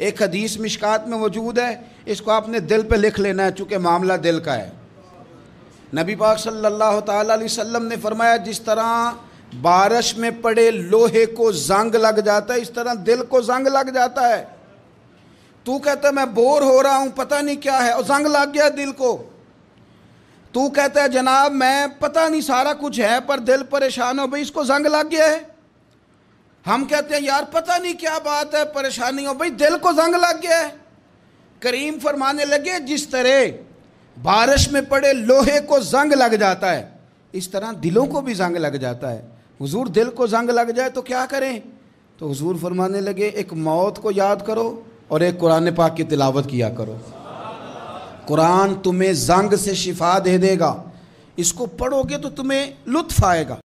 एक हदीस मिशकात में मौजूद है इसको आपने दिल पे लिख लेना है चूँकि मामला दिल का है नबी पाक सल्लल्लाहु अलैहि वसल्लम ने फरमाया जिस तरह बारिश में पड़े लोहे को जंग लग जाता है इस तरह दिल को जंग लग जाता है तू कहता है मैं बोर हो रहा हूँ पता नहीं क्या है और जंग लग गया दिल को तू कहता है जनाब मैं पता नहीं सारा कुछ है पर दिल परेशान हो भाई इसको जंग लग गया है हम कहते हैं यार पता नहीं क्या बात है परेशानी हो भाई दिल को जंग लग गया है करीम फरमाने लगे जिस तरह बारिश में पड़े लोहे को जंग लग जाता है इस तरह दिलों को भी जंग लग जाता है हुजूर दिल को जंग लग जाए तो क्या करें तो हुजूर फरमाने लगे एक मौत को याद करो और एक कुरान पाक की तिलावत किया करो कुरान तुम्हें जंग से शिफा दे देगा इसको पढ़ोगे तो तुम्हें लुत्फ आएगा